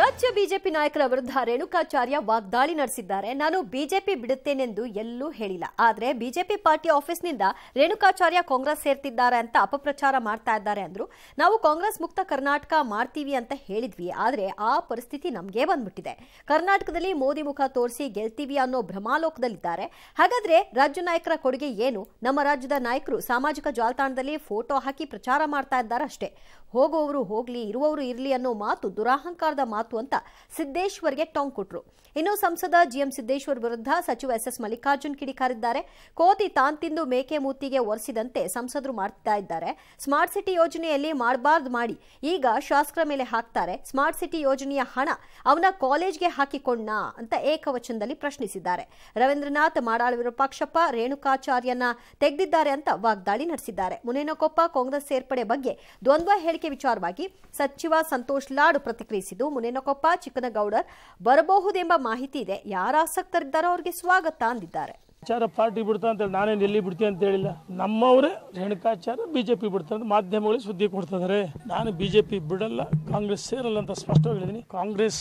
ರಾಜ್ಯ ಬಿಜೆಪಿ ನಾಯಕರ ವಿರುದ್ಧ ರೇಣುಕಾಚಾರ್ಯ ವಾಗ್ದಾಳಿ ನಡೆಸಿದ್ದಾರೆ ನಾನು ಬಿಜೆಪಿ ಬಿಡುತ್ತೇನೆಂದು ಎಲ್ಲೂ ಹೇಳಿಲ್ಲ ಆದರೆ ಬಿಜೆಪಿ ಪಾರ್ಟಿ ಆಫೀಸ್ನಿಂದ ರೇಣುಕಾಚಾರ್ಯ ಕಾಂಗ್ರೆಸ್ ಸೇರ್ತಿದ್ದಾರೆ ಅಂತ ಅಪಪ್ರಚಾರ ಮಾಡ್ತಾ ಇದ್ದಾರೆ ಅಂದ್ರು ನಾವು ಕಾಂಗ್ರೆಸ್ ಮುಕ್ತ ಕರ್ನಾಟಕ ಮಾಡ್ತೀವಿ ಅಂತ ಹೇಳಿದ್ವಿ ಆದರೆ ಆ ಪರಿಸ್ಥಿತಿ ನಮಗೆ ಬಂದ್ಬಿಟ್ಟಿದೆ ಕರ್ನಾಟಕದಲ್ಲಿ ಮೋದಿ ಮುಖ ತೋರಿಸಿ ಗೆಲ್ತೀವಿ ಅನ್ನೋ ಭ್ರಮಾಲೋಕದಲ್ಲಿದ್ದಾರೆ ಹಾಗಾದ್ರೆ ರಾಜ್ಯ ನಾಯಕರ ಕೊಡುಗೆ ಏನು ನಮ್ಮ ರಾಜ್ಯದ ನಾಯಕರು ಸಾಮಾಜಿಕ ಜಾಲತಾಣದಲ್ಲಿ ಫೋಟೋ ಹಾಕಿ ಪ್ರಚಾರ ಮಾಡ್ತಾ ಇದ್ದಾರೆ ಅಷ್ಟೇ ಹೋಗುವವರು ಹೋಗ್ಲಿ ಇರುವವರು ಇರಲಿ ಅನ್ನೋ ಮಾತು ದುರಾಹಂಕಾರದ ಮಾತು ಅಂತ ಸಿದ್ದೇಶ್ವರ್ಗೆ ಟಾಂಗ್ ಕೊಟ್ಟರು ಇನ್ನು ಸಂಸದ ಜಿಎಂ ಸಿದ್ದೇಶ್ವರ್ ವಿರುದ್ಧ ಸಚಿವ ಎಸ್ಎಸ್ ಮಲ್ಲಿಕಾರ್ಜುನ್ ಕಿಡಿಕಾರಿದ್ದಾರೆ ಕೋತಿ ತಾನ್ ಮೇಕೆ ಮೂತಿಗೆ ಒರೆಸಿದಂತೆ ಸಂಸದರು ಮಾಡ್ತಾ ಇದ್ದಾರೆ ಸ್ಮಾರ್ಟ್ ಸಿಟಿ ಯೋಜನೆಯಲ್ಲಿ ಮಾಡಬಾರ್ದು ಮಾಡಿ ಈಗ ಶಾಸಕರ ಮೇಲೆ ಹಾಕ್ತಾರೆ ಸ್ಮಾರ್ಟ್ ಸಿಟಿ ಯೋಜನೆಯ ಹಣ ಅವನ ಕಾಲೇಜ್ಗೆ ಹಾಕಿಕೊಂಡ ಅಂತ ಏಕವಚನದಲ್ಲಿ ಪ್ರಶ್ನಿಸಿದ್ದಾರೆ ರವೀಂದ್ರನಾಥ್ ಮಾಡಾಳ ವಿರೂಪಾಕ್ಷಪ್ಪ ರೇಣುಕಾಚಾರ್ಯನ ತೆಗೆದಿದ್ದಾರೆ ಅಂತ ವಾಗ್ದಾಳಿ ನಡೆಸಿದ್ದಾರೆ ಮುನೇನಕೊಪ್ಪ ಕಾಂಗ್ರೆಸ್ ಸೇರ್ಪಡೆ ಬಗ್ಗೆ ದ್ವಂದ್ವ ಹೇಳಿಕೆ ವಿಚಾರವಾಗಿ ಸಚಿವ ಸಂತೋಷ್ ಲಾಡ್ ಪ್ರತಿಕ್ರಿಯಿಸಿದ್ದು ಕದೇನಕೊಪ್ಪ ಚಿಕ್ಕನಗೌಡರ್ ಬರಬಹುದೆಂಬ ಮಾಹಿತಿ ಇದೆ ಯಾರು ಆಸಕ್ತರಿದ್ದಾರೋ ಅವ್ರಿಗೆ ಸ್ವಾಗತ ಅಂದಿದ್ದಾರೆ ಚಾರ ಪಾರ್ಟಿ ಬಿಡ್ತಾ ಅಂತೇಳಿ ನಾನೇನು ಎಲ್ಲಿ ಬಿಡ್ತೀನಿ ಅಂತ ಹೇಳಿಲ್ಲ ನಮ್ಮವರೇ ರೇಣುಕಾಚಾರ್ಯ ಬಿಜೆಪಿ ಬಿಡ್ತಾರೆ ಮಾಧ್ಯಮಗಳಿಗೆ ಸುದ್ದಿ ಕೊಡ್ತಿದ್ದಾರೆ ನಾನು ಬಿಜೆಪಿ ಬಿಡಲ್ಲ ಕಾಂಗ್ರೆಸ್ ಸೇರಲ್ಲ ಅಂತ ಸ್ಪಷ್ಟವಾಗಿ ಹೇಳಿದೀನಿ ಕಾಂಗ್ರೆಸ್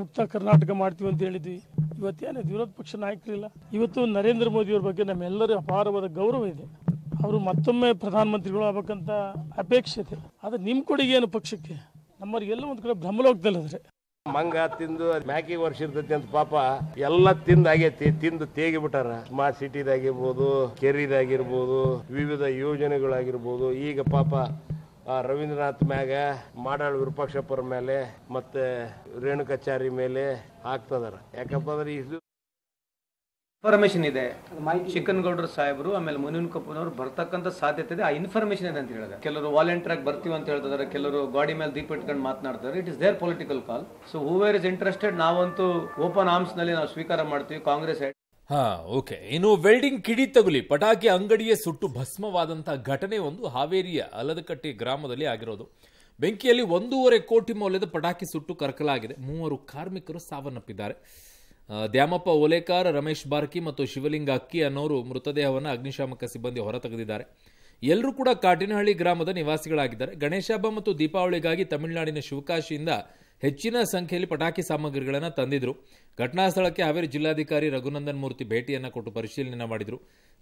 ಮುಕ್ತ ಕರ್ನಾಟಕ ಮಾಡ್ತೀವಿ ಅಂತ ಹೇಳಿದ್ವಿ ಇವತ್ತೇನೆ ವಿರೋಧ ಪಕ್ಷ ನಾಯಕರಿಲ್ಲ ಇವತ್ತು ನರೇಂದ್ರ ಮೋದಿ ಮೋದಿಯವ್ರ ಬಗ್ಗೆ ನಮ್ಮೆಲ್ಲರ ಅಪಾರವಾದ ಗೌರವ ಇದೆ ಅವರು ಮತ್ತೊಮ್ಮೆ ಪ್ರಧಾನಮಂತ್ರಿಗಳು ಆಗ್ಬೇಕಂತ ಅಪೇಕ್ಷೆ ಇದೆ ಆದರೆ ನಿಮ್ಮ ಕೊಡುಗೆ ಏನು ಪಕ್ಷಕ್ಕೆ ನಮ್ಮವರಿಗೆಲ್ಲ ಒಂದು ಕಡೆ ಅದ್ರೆ ಮಂಗ ತಿಂದು ಮ್ಯಾಕಿ ವರ್ಷ ಇರ್ತೈತಿ ಅಂತ ಪಾಪ ಎಲ್ಲ ತಿಂದ ಆಗೇತಿ ತಿಂದು ತೇಗಿ ಬಿಟ್ಟಾರ ಸ್ಮಾರ್ಟ್ ಸಿಟಿದಾಗಿರ್ಬೋದು ಕೆರಿದಾಗಿರ್ಬೋದು ವಿವಿಧ ಯೋಜನೆಗಳಾಗಿರ್ಬೋದು ಈಗ ಪಾಪ ರವೀಂದ್ರನಾಥ್ ಮ್ಯಾಗ ಮಾಡಾಳ್ ವಿರೂಪಾಕ್ಷಪ್ಪರ ಮೇಲೆ ಮತ್ತೆ ರೇಣುಕಾಚಾರಿ ಮೇಲೆ ಹಾಕ್ತದಾರ ಯಾಕಪ್ಪ ಅಂದ್ರೆ ಇದು ಇನ್ಫಾರ್ಮೇಶನ್ ಇದೆ ಚಿಕನ್ ಗೌಡರ್ ಸಾಹೇಬರು ಆಮೇಲೆ ಮುನಿನ್ ಕಪೂರ್ ಅವರು ಬರ್ತಕ್ಕಂಥ ಸಾಧ್ಯತೆ ಇದೆ ಆ ಇನ್ಫಾರ್ಮೇಶನ್ ಇದೆ ಅಂತ ಹೇಳಿದೆ ಕೆಲವರು ವಾಲಂಟಿಯರ್ ಆಗಿ ಬರ್ತೀವಿ ಅಂತ ಹೇಳ್ತಿದ್ದಾರೆ ಕೆಲವರು ಗಾಡಿ ಮೇಲೆ ದೀಪ ಇಟ್ಕೊಂಡು ಮಾತನಾಡ್ತಾರೆ it is there political call so whoever is interested ನಾವಂತೂ ಓಪನ್ ಆರ್ಮ್ಸ್ ನಲ್ಲಿ ನಾವು ಸ್ವೀಕಾರ ಮಾಡ್ತೀವಿ ಕಾಂಗ್ರೆಸ್ ಹಾ ಓಕೆ ಇನ್ನು ವೆಲ್ಡಿಂಗ್ ಕಿಡಿ ತಗುಲಿ ಪಟಾಕಿ ಅಂಗಡಿಯೇ ಸುಟ್ಟು ಭಸ್ಮವಾದಂತಹ ಘಟನೆ ಒಂದು ಹಾವೇರಿಯ ಅಲದಕಟ್ಟೆ ಗ್ರಾಮದಲ್ಲಿ ಆಗಿರೋದು ಬೆಂಕಿಯಲ್ಲಿ ಒಂದೂವರೆ ಕೋಟಿ ಮೌಲ್ಯದ ಪಟಾಕಿ ಸುಟ್ಟು ಕರಕಲಾಗಿದೆ ಮೂವರು ಕಾರ್ಮಿಕರು ಸಾವನ್ನಪ್ಪಿದ್ದಾರೆ ದ್ಯಾಮಪ್ಪ ಓಲೇಕಾರ್ ರಮೇಶ್ ಬಾರ್ಕಿ ಮತ್ತು ಶಿವಲಿಂಗ ಅಕ್ಕಿ ಅನ್ನೋರು ಮೃತದೇಹವನ್ನು ಅಗ್ನಿಶಾಮಕ ಸಿಬ್ಬಂದಿ ಹೊರತೆಗೆದಿದ್ದಾರೆ ಎಲ್ಲರೂ ಕೂಡ ಕಾಟಿನಹಳ್ಳಿ ಗ್ರಾಮದ ನಿವಾಸಿಗಳಾಗಿದ್ದಾರೆ ಗಣೇಶ ಹಬ್ಬ ಮತ್ತು ದೀಪಾವಳಿಗಾಗಿ ತಮಿಳುನಾಡಿನ ಶಿವಕಾಶಿಯಿಂದ ಹೆಚ್ಚಿನ ಸಂಖ್ಯೆಯಲ್ಲಿ ಪಟಾಕಿ ಸಾಮಗ್ರಿಗಳನ್ನು ತಂದಿದ್ರು ಘಟನಾ ಸ್ಥಳಕ್ಕೆ ಹಾವೇರಿ ಜಿಲ್ಲಾಧಿಕಾರಿ ರಘುನಂದನ್ ಮೂರ್ತಿ ಭೇಟಿಯನ್ನು ಕೊಟ್ಟು ಪರಿಶೀಲನೆ ಮಾಡಿದರು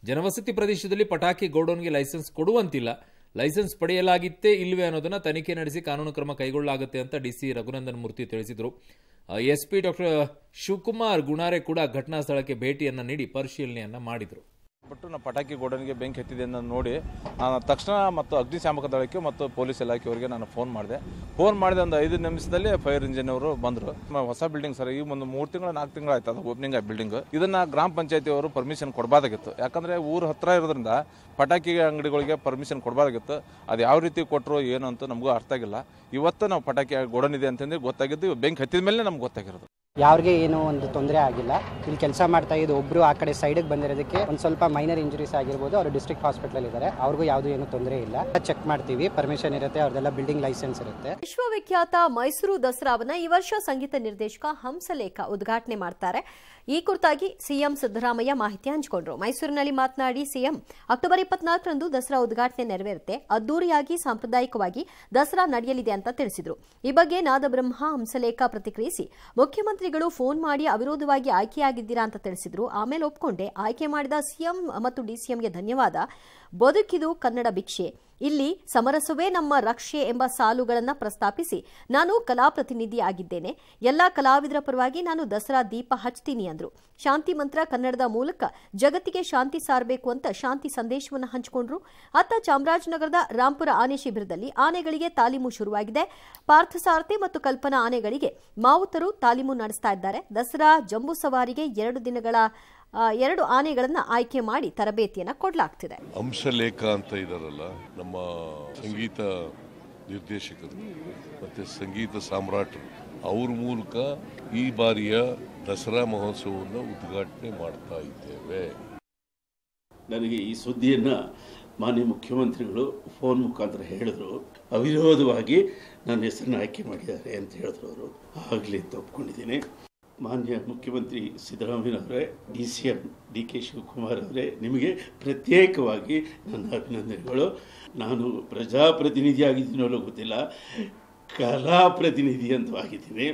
ಜನವಸತಿ ಪ್ರದೇಶದಲ್ಲಿ ಪಟಾಕಿ ಗೋಡೌನ್ಗೆ ಲೈಸೆನ್ಸ್ ಕೊಡುವಂತಿಲ್ಲ ಲೈಸೆನ್ಸ್ ಪಡೆಯಲಾಗಿತ್ತೇ ಇಲ್ಲವೇ ಅನ್ನೋದನ್ನು ತನಿಖೆ ನಡೆಸಿ ಕಾನೂನು ಕ್ರಮ ಕೈಗೊಳ್ಳಲಾಗುತ್ತೆ ಅಂತ ಡಿಸಿ ರಘುನಂದನ್ ಮೂರ್ತಿ ತಿಳಿಸಿದರು S P doctor Shivakumar Gunare ಕೂಡ ಘಟನಾ ಸ್ಥಳಕ್ಕೆ ಭೇಟಿಯನ್ನು ನೀಡಿ ಪರಿಶೀಲನೆಯನ್ನು ಮಾಡಿದರು ಮೃತಪಟ್ಟು ನಾವು ಪಟಾಕಿ ಗೋಡನಿಗೆ ಬೆಂಕಿ ಹತ್ತಿದೆ ನೋಡಿ ನಾನು ತಕ್ಷಣ ಮತ್ತು ಅಗ್ನಿಶಾಮಕ ದಳಕ್ಕೆ ಮತ್ತು ಪೊಲೀಸ್ ಇಲಾಖೆಯವರಿಗೆ ನಾನು ಫೋನ್ ಮಾಡಿದೆ ಫೋನ್ ಮಾಡಿದ ಒಂದು ಐದು ನಿಮಿಷದಲ್ಲಿ ಫೈರ್ ಇಂಜಿನ್ ಅವರು ಬಂದರು ಹೊಸ ಬಿಲ್ಡಿಂಗ್ ಸರ್ ಈ ಒಂದು ಮೂರು ತಿಂಗಳು ನಾಲ್ಕು ತಿಂಗಳು ಆಯ್ತು ಅದು ಓಪನಿಂಗ್ ಆ ಬಿಲ್ಡಿಂಗ್ ಇದನ್ನ ಗ್ರಾಮ ಪಂಚಾಯತಿ ಅವರು ಪರ್ಮಿಷನ್ ಕೊಡಬಾರ್ದಾಗಿತ್ತು ಯಾಕಂದ್ರೆ ಊರು ಹತ್ರ ಇರೋದ್ರಿಂದ ಪಟಾಕಿ ಅಂಗಡಿಗಳಿಗೆ ಪರ್ಮಿಷನ್ ಕೊಡಬಾರ್ದಾಗಿತ್ತು ಅದು ಯಾವ ರೀತಿ ಕೊಟ್ಟರು ಏನು ಅಂತ ನಮಗೂ ಅರ್ಥ ಆಗಿಲ್ಲ ಇವತ್ತು ನಾವು ಪಟಾಕಿ ಗೋಡನ್ ಇದೆ ಅಂತಂದು ಗೊತ್ತಾಗಿದ್ದು ಬೆಂಕಿ ಹತ್ತಿದ ಮೇಲೆ ನಮ್ಗೆ ಗೊತ್ತಾಗಿರೋದು ಯಾರಿಗೆ ಏನು ಒಂದು ತೊಂದರೆ ಆಗಿಲ್ಲ ಇಲ್ಲಿ ಕೆಲಸ ಮಾಡ್ತಾ ಇದ್ದು ಒಬ್ರು ಆ ಕಡೆ ಸೈಡಿಗೆ ಬಂದಿರೋದಕ್ಕೆ ಒಂದು ಸ್ವಲ್ಪ ಮೈನರ್ ಇಂಜುರೀಸ್ ಆಗಿರ್ಬೋದು ಅವರು ಡಿಸ್ಟ್ರಿಕ್ಟ್ ಹಾಸ್ಪಿಟಲ್ ಇದ್ದಾರೆ ಅವ್ರಿಗೂ ಯಾವುದು ಏನು ತೊಂದರೆ ಇಲ್ಲ ಚೆಕ್ ಮಾಡ್ತೀವಿ ಪರ್ಮಿಷನ್ ಇರುತ್ತೆ ಅವ್ರದೆಲ್ಲ ಬಿಲ್ಡಿಂಗ್ ಲೈಸೆನ್ಸ್ ಇರುತ್ತೆ ವಿಶ್ವವಿಖ್ಯಾತ ಮೈಸೂರು ದಸರಾವನ್ನ ಈ ವರ್ಷ ಸಂಗೀತ ನಿರ್ದೇಶಕ ಹಂಸಲೇಖ ಉದ್ಘಾಟನೆ ಮಾಡ್ತಾರೆ ಈ ಕುರಿತಾಗಿ ಸಿಎಂ ಸಿದ್ದರಾಮಯ್ಯ ಮಾಹಿತಿ ಹಂಚಿಕೊಂಡ್ರು ಮೈಸೂರಿನಲ್ಲಿ ಮಾತನಾಡಿ ಸಿಎಂ ಅಕ್ಟೋಬರ್ ಇಪ್ಪತ್ನಾಲ್ಕರಂದು ದಸರಾ ಉದ್ಘಾಟನೆ ನೆರವೇರುತ್ತೆ ಅದ್ದೂರಿಯಾಗಿ ಸಾಂಪ್ರದಾಯಿಕವಾಗಿ ದಸರಾ ನಡೆಯಲಿದೆ ಅಂತ ತಿಳಿಸಿದರು ಈ ಬಗ್ಗೆ ನಾದಬ್ರಹ್ಮ ಹಂಸಲೇಖ ಪ್ರತಿಕ್ರಿಯಿಸಿ ಮುಖ್ಯಮಂತ್ರಿ ಮುಖ್ಯಮಂತ್ರಿಗಳು ಫೋನ್ ಮಾಡಿ ಅವಿರೋಧವಾಗಿ ಆಯ್ಕೆಯಾಗಿದ್ದೀರಾ ಅಂತ ತಿಳಿಸಿದ್ರು ಆಮೇಲೆ ಒಪ್ಕೊಂಡೆ ಆಯ್ಕೆ ಮಾಡಿದ ಸಿಎಂ ಮತ್ತು ಡಿಸಿಎಂಗೆ ಧನ್ಯವಾದ ಬದುಕಿದು ಕನ್ನಡ ಭಿಕ್ಷೆ ಇಲ್ಲಿ ಸಮರಸವೇ ನಮ್ಮ ರಕ್ಷೆ ಎಂಬ ಸಾಲುಗಳನ್ನು ಪ್ರಸ್ತಾಪಿಸಿ ನಾನು ಕಲಾ ಪ್ರತಿನಿಧಿಯಾಗಿದ್ದೇನೆ ಎಲ್ಲ ಕಲಾವಿದರ ಪರವಾಗಿ ನಾನು ದಸರಾ ದೀಪ ಹಚ್ತೀನಿ ಅಂದರು ಶಾಂತಿ ಮಂತ್ರ ಕನ್ನಡದ ಮೂಲಕ ಜಗತ್ತಿಗೆ ಶಾಂತಿ ಸಾರಬೇಕು ಅಂತ ಶಾಂತಿ ಸಂದೇಶವನ್ನು ಹಂಚಿಕೊಂಡ್ರು ಅತ್ತ ಚಾಮರಾಜನಗರದ ರಾಂಪುರ ಆನೆ ಶಿಬಿರದಲ್ಲಿ ಆನೆಗಳಿಗೆ ತಾಲೀಮು ಶುರುವಾಗಿದೆ ಪಾರ್ಥಸಾರಥಿ ಮತ್ತು ಕಲ್ಪನಾ ಆನೆಗಳಿಗೆ ಮಾವುತರು ತಾಲೀಮು ನಡೆಸ್ತಾ ಇದ್ದಾರೆ ದಸರಾ ಜಂಬೂ ಸವಾರಿಗೆ ಎರಡು ದಿನಗಳ ಎರಡು ಆನೆಗಳನ್ನ ಆಯ್ಕೆ ಮಾಡಿ ತರಬೇತಿಯನ್ನ ಕೊಡಲಾಗ್ತಿದೆ ಅಂಶಲೇಖ ಅಂತ ಇದಾರಲ್ಲ ನಮ್ಮ ಸಂಗೀತ ನಿರ್ದೇಶಕರು ಮತ್ತೆ ಸಂಗೀತ ಸಾಮ್ರಾಟರು ಅವ್ರ ಮೂಲಕ ಈ ಬಾರಿಯ ದಸರಾ ಮಹೋತ್ಸವವನ್ನು ಉದ್ಘಾಟನೆ ಮಾಡ್ತಾ ಇದ್ದೇವೆ ನನಗೆ ಈ ಸುದ್ದಿಯನ್ನು ಮಾನ್ಯ ಮುಖ್ಯಮಂತ್ರಿಗಳು ಫೋನ್ ಮುಖಾಂತರ ಹೇಳಿದ್ರು ಅವಿರೋಧವಾಗಿ ನನ್ನ ಹೆಸರನ್ನು ಆಯ್ಕೆ ಮಾಡಿದ್ದಾರೆ ಅಂತ ಹೇಳಿದ್ರು ಅವರು ಆಗಲಿ ಅಂತ ಒಪ್ಕೊಂಡಿದ್ದೀನಿ ಮಾನ್ಯ ಮುಖ್ಯಮಂತ್ರಿ ಸಿದ್ದರಾಮಯ್ಯನವರೇ D C M D K Shivakumar ಅವರೇ ನಿಮಗೆ ಪ್ರತ್ಯೇಕವಾಗಿ ನನ್ನ ಅಭಿನಂದನೆಗಳು ನಾನು ಪ್ರಜಾಪ್ರತಿನಿಧಿ ಗೊತ್ತಿಲ್ಲ ಕಲಾ ಪ್ರತಿನಿಧಿ ಅಂತ ಆಗಿದ್ದೀನಿ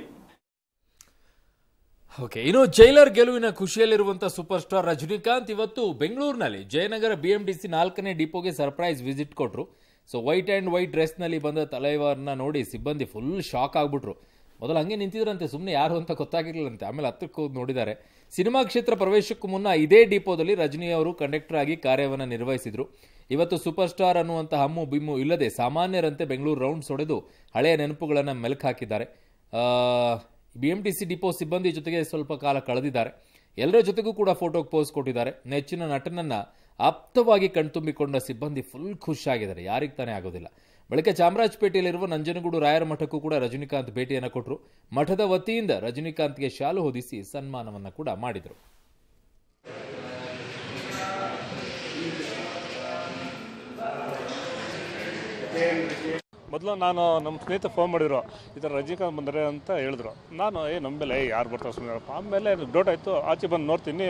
ಓಕೆ ಇನ್ನು ಜೈಲರ್ ಗೆಲುವಿನ ಖುಷಿಯಲ್ಲಿರುವಂತಹ ಸೂಪರ್ ಸ್ಟಾರ್ ರಜನಿಕಾಂತ್ ಇವತ್ತು ಬೆಂಗಳೂರಿನಲ್ಲಿ ಜಯನಗರ ಡಿ ಸಿ ನಾಲ್ಕನೇ ಡಿಪೋಗೆ ಸರ್ಪ್ರೈಸ್ ವಿಸಿಟ್ ಕೊಟ್ಟರು ಸೊ ವೈಟ್ ಆ್ಯಂಡ್ ವೈಟ್ ಡ್ರೆಸ್ನಲ್ಲಿ ಬಂದ ತಲೈವಾರನ್ನ ನೋಡಿ ಸಿಬ್ಬಂದಿ ಫುಲ್ ಶಾಕ್ ಆಗ್ಬಿಟ್ರು ಮೊದಲು ಹಂಗೆ ನಿಂತಿದ್ರಂತೆ ಸುಮ್ಮನೆ ಯಾರು ಅಂತ ಗೊತ್ತಾಗಿರ್ಲಿಲ್ಲಂತೆ ಆಮೇಲೆ ಹತ್ತಕ್ಕೆ ಹೋಗಿ ನೋಡಿದ್ದಾರೆ ಸಿನಿಮಾ ಕ್ಷೇತ್ರ ಪ್ರವೇಶಕ್ಕೂ ಮುನ್ನ ಇದೇ ಡಿಪೋದಲ್ಲಿ ಅವರು ಕಂಡಕ್ಟರ್ ಆಗಿ ಕಾರ್ಯವನ್ನು ನಿರ್ವಹಿಸಿದರು ಇವತ್ತು ಸೂಪರ್ ಸ್ಟಾರ್ ಅನ್ನುವಂಥ ಹಮ್ಮು ಬಿಮ್ಮು ಇಲ್ಲದೆ ಸಾಮಾನ್ಯರಂತೆ ಬೆಂಗಳೂರು ರೌಂಡ್ ಹೊಡೆದು ಹಳೆಯ ನೆನಪುಗಳನ್ನು ಮೆಲುಕು ಹಾಕಿದ್ದಾರೆ B M T C depot ಸಿಬ್ಬಂದಿ ಜೊತೆಗೆ ಸ್ವಲ್ಪ ಕಾಲ ಕಳೆದಿದ್ದಾರೆ ಎಲ್ಲರ ಜೊತೆಗೂ ಕೂಡ ಫೋಟೋಗೆ ಪೋಸ್ ಕೊಟ್ಟಿದ್ದಾರೆ ನೆಚ್ಚಿನ ನಟನನ್ನು ಆಪ್ತವಾಗಿ ಕಣ್ತುಂಬಿಕೊಂಡ ಸಿಬ್ಬಂದಿ ಫುಲ್ ಖುಷಿಯಾಗಿದ್ದಾರೆ ಯಾರಿಗೆ ತಾನೇ ಆಗೋದಿಲ್ಲ ಬಳಿಕ ಚಾಮರಾಜಪೇಟೆಯಲ್ಲಿರುವ ನಂಜನಗೂಡು ರಾಯರ ಮಠಕ್ಕೂ ಕೂಡ ರಜನಿಕಾಂತ್ ಭೇಟಿಯನ್ನು ಕೊಟ್ಟರು ಮಠದ ವತಿಯಿಂದ ರಜನಿಕಾಂತ್ಗೆ ಶಾಲು ಹೊದಿಸಿ ಸನ್ಮಾನವನ್ನು ಕೂಡ ಮಾಡಿದರು ಮೊದಲು ನಾನು ನಮ್ಮ ಸ್ನೇಹಿತ ಫೋನ್ ಮಾಡಿದ್ರು ಈ ಥರ ರಜನಿಕಾಂತ್ ಬಂದರೆ ಅಂತ ಹೇಳಿದ್ರು ನಾನು ಏ ನಂಬಲ್ಲ ಏ ಯಾರು ಬರ್ತಾರೆ ಸುಮ್ಮನೆ ಆಮೇಲೆ ಡೌಟ್ ಆಯಿತು ಆಚೆ ಬಂದು ನೋಡ್ತೀನಿ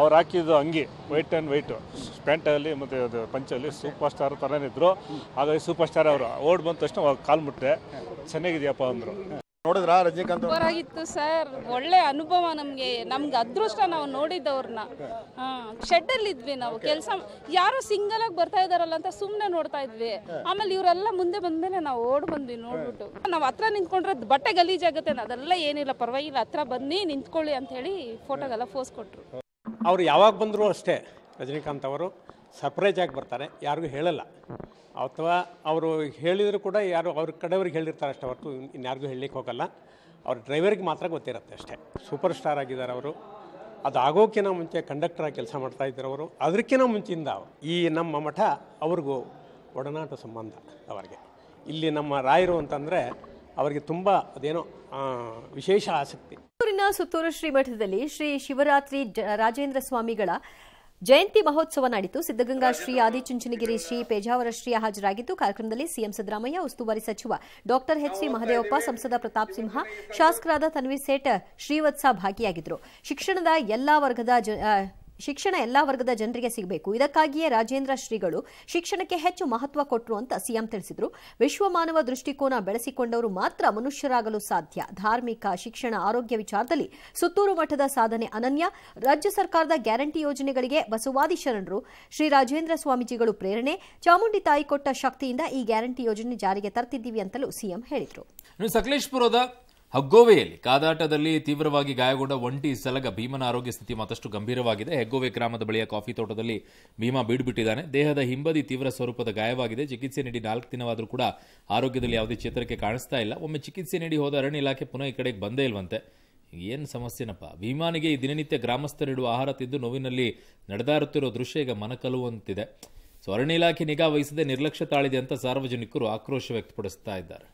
ಅವ್ರು ಹಾಕಿದ್ದು ಅಂಗಿ ವೈಟ್ ಆ್ಯಂಡ್ ವೈಟು ಪ್ಯಾಂಟಲ್ಲಿ ಮತ್ತು ಅದು ಪಂಚಲ್ಲಿ ಸೂಪರ್ ಸ್ಟಾರ್ ಥರನೇ ಇದ್ದರು ಹಾಗಾಗಿ ಸೂಪರ್ ಸ್ಟಾರ್ ಅವರು ಓಡ್ ಬಂದ ತಕ್ಷಣ ಕಾಲು ಮುಟ್ಟೆ ಚೆನ್ನಾಗಿದೆಯಪ್ಪ ಅಂದರು ನೋಡಿದ್ರಾ ರಜನಿಕಾಂತ್ ಆಗಿತ್ತು ಸರ್ ಒಳ್ಳೆ ಅನುಭವ ನಮಗೆ ನಮ್ಗೆ ಅದೃಷ್ಟ ನಾವು ನೋಡಿದ್ದವ್ರನ್ನ ಅಲ್ಲಿ ಇದ್ವಿ ನಾವು ಕೆಲಸ ಯಾರು ಸಿಂಗಲ್ ಆಗಿ ಬರ್ತಾ ಇದಾರಲ್ಲ ಅಂತ ಸುಮ್ನೆ ನೋಡ್ತಾ ಇದ್ವಿ ಆಮೇಲೆ ಇವರೆಲ್ಲ ಮುಂದೆ ಬಂದ್ಮೇಲೆ ನಾವು ಓಡ್ ಬಂದ್ವಿ ನೋಡ್ಬಿಟ್ಟು ನಾವು ಹತ್ರ ನಿಂತ್ಕೊಂಡ್ರೆ ಬಟ್ಟೆ ಆಗುತ್ತೆ ಅದೆಲ್ಲ ಏನಿಲ್ಲ ಪರವಾಗಿಲ್ಲ ಹತ್ರ ಬನ್ನಿ ನಿಂತ್ಕೊಳ್ಳಿ ಅಂತ ಹೇಳಿ ಫೋಟೋಗೆಲ್ಲ ಫೋಸ್ ಕೊಟ್ರು ಅವ್ರು ಯಾವಾಗ ಬಂದ್ರು ಅಷ್ಟೇ ರಜನಿಕಾಂತ್ ಅವರು ಆಗಿ ಬರ್ತಾರೆ ಯಾರಿಗೂ ಹೇಳಲ್ಲ ಅಥವಾ ಅವರು ಹೇಳಿದರೂ ಕೂಡ ಯಾರು ಅವ್ರ ಕಡೆಯವ್ರಿಗೆ ಹೇಳಿರ್ತಾರೆ ಅಷ್ಟೇ ಹೊರತು ಇನ್ಯಾರಿಗೂ ಹೇಳಲಿಕ್ಕೆ ಹೋಗಲ್ಲ ಅವ್ರ ಡ್ರೈವರಿಗೆ ಮಾತ್ರ ಗೊತ್ತಿರುತ್ತೆ ಅಷ್ಟೇ ಸೂಪರ್ ಸ್ಟಾರ್ ಆಗಿದ್ದಾರೆ ಅವರು ಅದು ಆಗೋಕ್ಕಿಂತ ಮುಂಚೆ ಕಂಡಕ್ಟರಾಗಿ ಕೆಲಸ ಮಾಡ್ತಾ ಇದ್ದಾರೆ ಅವರು ಅದಕ್ಕಿಂತ ಮುಂಚಿಂದ ಅವರು ಈ ನಮ್ಮ ಮಠ ಅವ್ರಿಗೂ ಒಡನಾಟ ಸಂಬಂಧ ಅವರಿಗೆ ಇಲ್ಲಿ ನಮ್ಮ ರಾಯರು ಅಂತಂದರೆ ಅವರಿಗೆ ತುಂಬ ಅದೇನೋ ವಿಶೇಷ ಆಸಕ್ತಿ ಸುತ್ತೂರು ಶ್ರೀ ಮಠದಲ್ಲಿ ಶ್ರೀ ಶಿವರಾತ್ರಿ ರಾಜೇಂದ್ರ ಸ್ವಾಮಿಗಳ ಜಯಂತಿ ಮಹೋತ್ಸವ ನಡೆಯಿತು ಸಿದ್ದಗಂಗಾ ಶ್ರೀ ಆದಿಚುಂಚನಗಿರಿ ಶ್ರೀ ಪೇಜಾವರ ಶ್ರೀ ಹಾಜರಾಗಿದ್ದು ಕಾರ್ಯಕ್ರಮದಲ್ಲಿ ಸಿಎಂ ಸಿದ್ದರಾಮಯ್ಯ ಉಸ್ತುವಾರಿ ಸಚಿವ ಡಾಕ್ಟರ್ ಸಿ ಮಹದೇವಪ್ಪ ಸಂಸದ ಪ್ರತಾಪ್ ಸಿಂಹ ಶಾಸಕರಾದ ತನ್ವೀರ್ ಸೇಠ್ ಶ್ರೀವತ್ಸ ಭಾಗಿಯಾಗಿದ್ದರು ಶಿಕ್ಷಣದ ಎಲ್ಲಾ ವರ್ಗದ ಶಿಕ್ಷಣ ಎಲ್ಲಾ ವರ್ಗದ ಜನರಿಗೆ ಸಿಗಬೇಕು ಇದಕ್ಕಾಗಿಯೇ ರಾಜೇಂದ್ರ ಶ್ರೀಗಳು ಶಿಕ್ಷಣಕ್ಕೆ ಹೆಚ್ಚು ಮಹತ್ವ ಕೊಟ್ಟರು ಅಂತ ಸಿಎಂ ತಿಳಿಸಿದರು ವಿಶ್ವ ಮಾನವ ದೃಷ್ಟಿಕೋನ ಬೆಳೆಸಿಕೊಂಡವರು ಮಾತ್ರ ಮನುಷ್ಯರಾಗಲು ಸಾಧ್ಯ ಧಾರ್ಮಿಕ ಶಿಕ್ಷಣ ಆರೋಗ್ಯ ವಿಚಾರದಲ್ಲಿ ಸುತ್ತೂರು ಮಠದ ಸಾಧನೆ ಅನನ್ಯ ರಾಜ್ಯ ಸರ್ಕಾರದ ಗ್ಯಾರಂಟಿ ಯೋಜನೆಗಳಿಗೆ ಬಸವಾದಿ ಶರಣರು ಶ್ರೀ ರಾಜೇಂದ್ರ ಸ್ವಾಮೀಜಿಗಳು ಪ್ರೇರಣೆ ಚಾಮುಂಡಿ ತಾಯಿ ಕೊಟ್ಟ ಶಕ್ತಿಯಿಂದ ಈ ಗ್ಯಾರಂಟಿ ಯೋಜನೆ ಜಾರಿಗೆ ತರ್ತಿದ್ದೀವಿ ಅಂತಲೂ ಸಿಎಂ ಹೇಳಿದರು ಸಕಲೇಶ್ಪುರದ ಹಗ್ಗೋವೆಯಲ್ಲಿ ಕಾದಾಟದಲ್ಲಿ ತೀವ್ರವಾಗಿ ಗಾಯಗೊಂಡ ಒಂಟಿ ಸಲಗ ಭೀಮನ ಆರೋಗ್ಯ ಸ್ಥಿತಿ ಮತ್ತಷ್ಟು ಗಂಭೀರವಾಗಿದೆ ಹೆಗ್ಗೋವೆ ಗ್ರಾಮದ ಬಳಿಯ ಕಾಫಿ ತೋಟದಲ್ಲಿ ಭೀಮಾ ಬೀಡುಬಿಟ್ಟಿದ್ದಾನೆ ದೇಹದ ಹಿಂಬದಿ ತೀವ್ರ ಸ್ವರೂಪದ ಗಾಯವಾಗಿದೆ ಚಿಕಿತ್ಸೆ ನೀಡಿ ನಾಲ್ಕು ದಿನವಾದರೂ ಕೂಡ ಆರೋಗ್ಯದಲ್ಲಿ ಯಾವುದೇ ಚೇತರಿಕೆ ಕಾಣಿಸ್ತಾ ಇಲ್ಲ ಒಮ್ಮೆ ಚಿಕಿತ್ಸೆ ನೀಡಿ ಹೋದ ಅರಣ್ಯ ಇಲಾಖೆ ಪುನಃ ಈ ಕಡೆಗೆ ಬಂದೇ ಇಲ್ವಂತೆ ಏನು ಸಮಸ್ಯೆನಪ್ಪ ಭೀಮಾನಿಗೆ ಈ ದಿನನಿತ್ಯ ಗ್ರಾಮಸ್ಥರಿಡುವ ಆಹಾರ ತಿದ್ದು ನೋವಿನಲ್ಲಿ ನಡೆದಾಡುತ್ತಿರೋ ದೃಶ್ಯ ಈಗ ಮನಕಲುವಂತಿದೆ ಸೊ ಅರಣ್ಯ ಇಲಾಖೆ ನಿಗಾ ವಹಿಸದೆ ನಿರ್ಲಕ್ಷ್ಯ ತಾಳಿದೆ ಅಂತ ಸಾರ್ವಜನಿಕರು ಆಕ್ರೋಶ ವ್ಯಕ್ತಪಡಿಸ್ತಾ ಇದ್ದಾರೆ